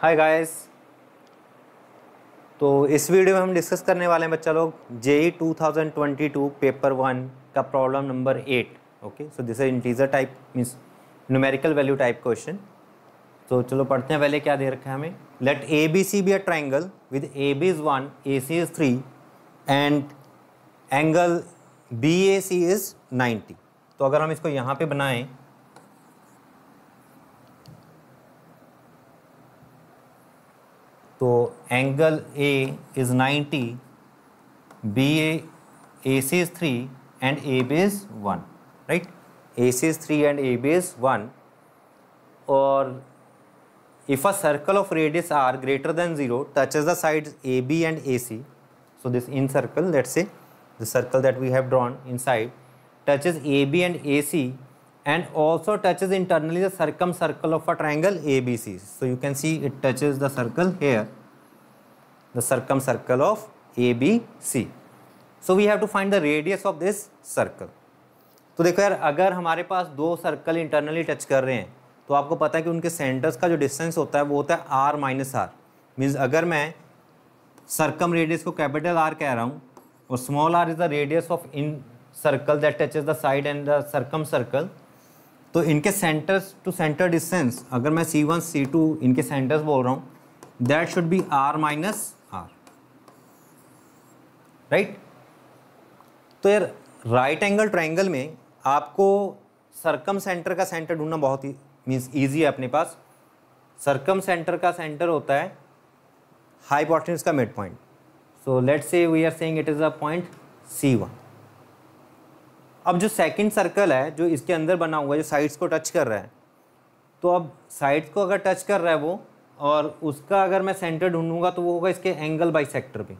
Hi guys तो इस video में हम डिस्कस करने वाले हैं बच्चा लोग J E two thousand twenty two paper one का problem number eight okay so this is integer type means numerical value type question तो चलो पढ़ते हैं पहले क्या दे रखा है हमें let A B C be a triangle with A B is one A C is three and angle B A C is ninety तो अगर हम इसको यहाँ पे बनाएं So angle A is 90, B A A C is three and A B is one right A C is three and if a circle of radius r greater than 0 touches the sides ab and ac so this in circle let's say the circle that we have drawn inside touches ab and ac and also touches internally the circumcircle of a triangle ABC. So you can see it touches the circle here, the circumcircle of ABC. So we have to find the radius of this circle. तो देखो यार अगर हमारे पास दो circle internally touch कर रहे हैं तो आपको पता है कि उनके सेंटर्स का जो डिस्टेंस होता है वो होता है आर माइनस आर मीन्स अगर मैं सर्कम रेडियस को कैपिटल आर कह रहा हूँ और small R is the radius of incircle that touches the side and the circumcircle तो इनके सेंटर टू सेंटर डिस्टेंस अगर मैं सी वन सी टू इनके सेंटर्स बोल रहा हूँ that should be R minus R right तो यार राइट एंगल ट्राइंगल में आपको सर्कम सेंटर का सेंटर ढूंढना बहुत ही मीन्स ईजी है अपने पास सर्कम सेंटर का सेंटर होता है हाइपोटेन्यूज का mid point so let's say we are saying it is a point C one अब जो सेकंड सर्कल है जो इसके अंदर बना हुआ है जो साइड्स को टच कर रहा है तो अब साइड्स को अगर टच कर रहा है वो और उसका अगर मैं सेंटर ढूंढूंगा तो वो होगा इसके एंगल बाई सेक्टर पर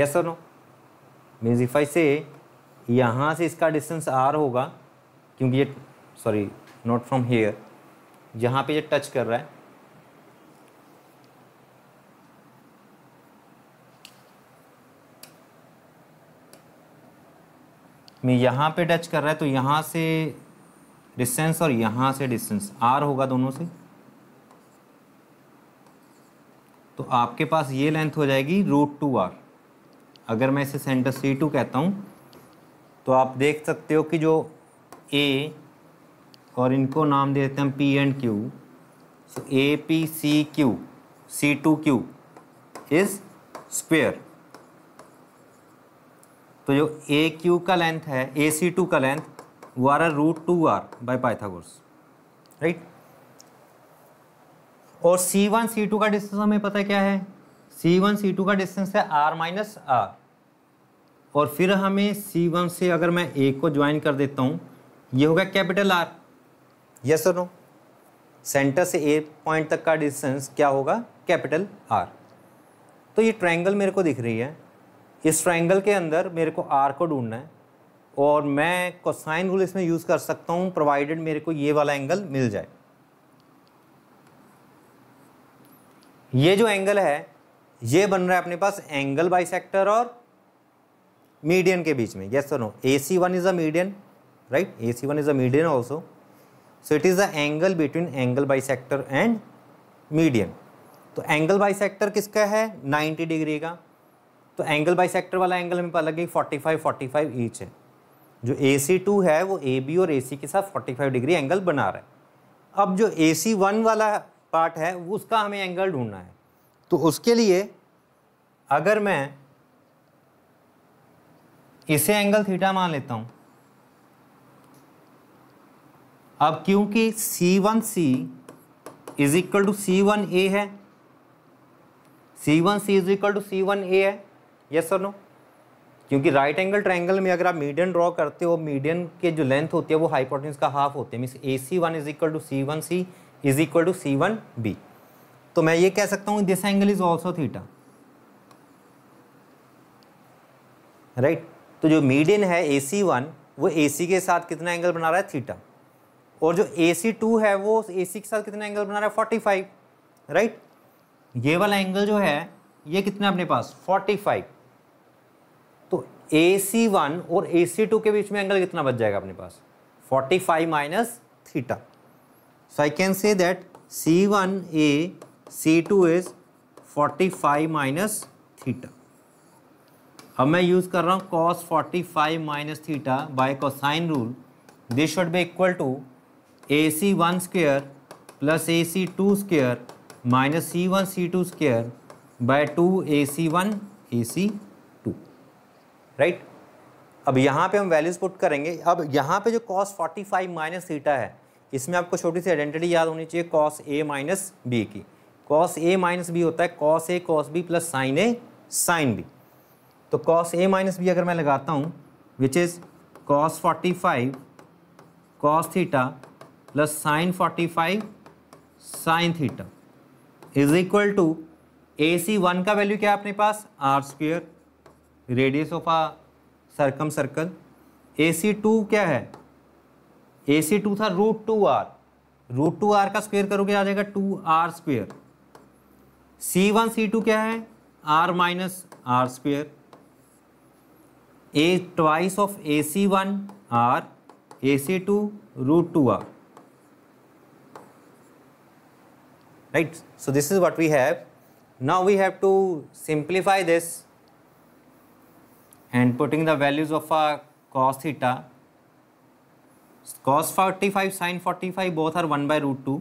यस और no means if I say यहाँ से इसका डिस्टेंस आर होगा क्योंकि ये सॉरी नॉट फ्रॉम हेयर यहाँ पे ये टच कर रहा है मैं यहाँ पे टच कर रहा है तो यहाँ से डिस्टेंस और यहाँ से डिस्टेंस आर होगा दोनों से तो आपके पास ये लेंथ हो जाएगी रूट टू आर अगर मैं इसे सेंटर सी टू कहता हूँ तो आप देख सकते हो कि जो ए और इनको नाम दे देते हैं P and Q so A P C Q C two Q is square तो जो ए क्यू का लेंथ है ए सी टू का लेंथ वो आ रहा है root two R by Pythagoras right और सी वन सी टू का डिस्टेंस हमें पता क्या है सी वन सी टू का डिस्टेंस है आर माइनस आर और फिर हमें सी वन से अगर मैं ए को ज्वाइन कर देता हूँ ये होगा capital R yes no centre से ए पॉइंट तक का डिस्टेंस क्या होगा कैपिटल आर तो ये ट्रायंगल मेरे को दिख रही है इस ट्राइंगल के अंदर मेरे को आर को ढूंढना है और मैं कोसाइन रूल इसमें यूज़ कर सकता हूँ प्रोवाइडेड मेरे को ये वाला एंगल मिल जाए ये जो एंगल है ये बन रहा है अपने पास एंगल सेक्टर और मीडियन के बीच में yes sir no A C one is a median right A C one is a median also so it is the angle between angle sector and median तो एंगल सेक्टर किसका है 90 degree का तो angle bisector वाला angle हमें पता लगे forty five forty five each है जो ए सी टू है वो ए बी और ए सी के साथ फोर्टी फाइव डिग्री एंगल बना रहा है अब जो ए सी वन वाला पार्ट है उसका हमें एंगल ढूंढना है तो उसके लिए अगर मैं इसे एंगल थीटा मान लेता हूँ अब क्योंकि C one C is equal to C one A है C one C is equal to C one A है यस सर नो क्योंकि राइट एंगल ट्रायंगल में अगर आप मीडियन ड्रॉ करते हो मीडियन के जो लेंथ होती है वो हाइपोटेंस का हाफ होते हैं mean A C one is equal to C one C is equal to C one B तो मैं ये कह सकता हूँ this angle is also theta right तो जो मीडियन है ए सी वन वो ए सी के साथ कितना एंगल बना रहा है थीटा और जो ए सी टू है वो ए सी के साथ कितना एंगल बना रहा है फोर्टी फाइव राइट ये वाला एंगल जो है ये कितना अपने पास forty five A C one और ए सी टू के बीच में एंगल कितना बच जाएगा अपने पास forty five minus theta so I can say that C one A C two is forty five minus theta अब मैं यूज़ कर रहा हूँ cos forty five minus theta by cosine rule this should be equal to A C one square plus A C two square minus C one C two square by two A C one A C right right? अब यहाँ पे हम values put करेंगे अब यहाँ पे जो cos 45 minus theta है इसमें आपको छोटी सी आइडेंटिटी याद होनी चाहिए कॉस ए माइनस बी की कॉस ए माइनस बी होता है cos A cos B plus sine A sine B तो कॉस ए माइनस बी अगर मैं लगाता हूँ which is cos 45 cos theta plus sine forty five sine theta is equal to A C one का value क्या है अपने पास R square radius of a circum circle A C two क्या है ए सी टू था root two R root two R का square करोगे आ जाएगा two R square C one C two क्या है R minus R square A twice of A C one R A C two root two R right so this is what we have now we have to simplify this and putting the values of our cos theta cos 45 sin 45 both are 1 by root 2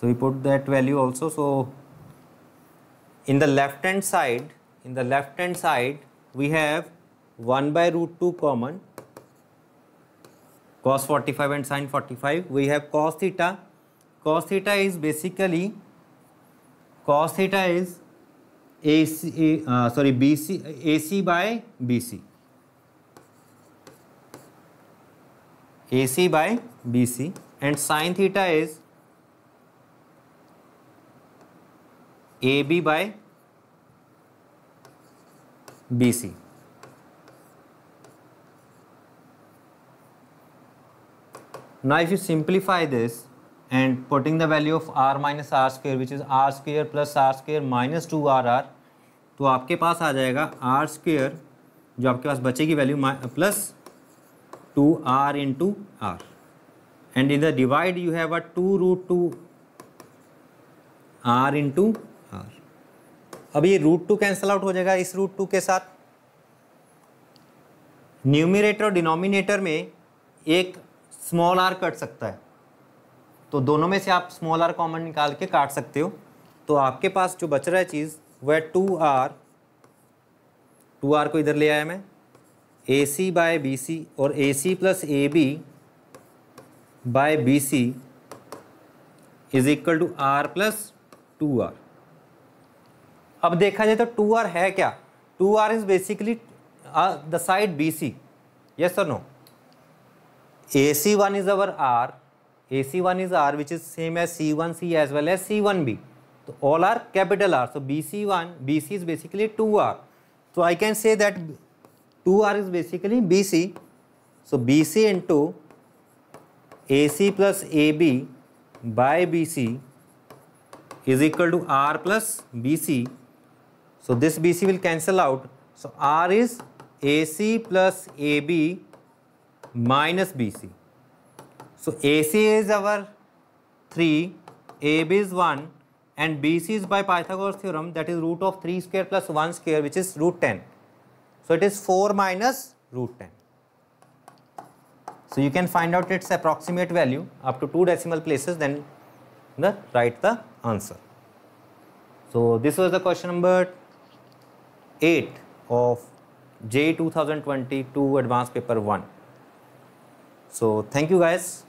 so we put that value also so in the left hand side in the left hand side we have 1 by root 2 common cos 45 and sin 45 we have cos theta cos theta is basically cos theta is AC, uh, sorry, BC, AC by BC. AC by BC and sine theta is AB by BC. Now if you simplify this, and putting the value of r minus r square which is r square plus r square minus two R R तो आपके पास आ जाएगा r square जो आपके पास बचेगी value plus two R into R and in the divide you have a two root two R in two R अब ये root two cancel out हो जाएगा इस रूट टू के साथ न्यूमिनेटर और डिनोमिनेटर में एक स्मॉल आर कट सकता है तो दोनों में से आप स्मॉल आर कॉमन निकाल के काट सकते हो तो आपके पास जो बच रहा है चीज़ वह टू आर टू आर को इधर ले आया मैं ए सी बाय बी सी और A C plus A B by B C is equal to R plus two R अब देखा जाए तो टू आर है क्या two R is basically the side B C yes और no A C one is our R AC1 is R which is same as C1C as well as C1B. So all are capital R. So BC1, BC is basically 2R. So I can say that 2R is basically BC. So BC into AC plus AB by BC is equal to R plus BC. So this BC will cancel out. So R is AC plus AB minus BC. So AC is our 3, AB is 1 and BC is by Pythagoras theorem that is root of 3 square plus 1 square which is root 10. So it is 4 minus root 10. So you can find out its approximate value up to 2 decimal places then the, write the answer. So this was the question number 8 of J 2022 advanced paper 1. So thank you guys.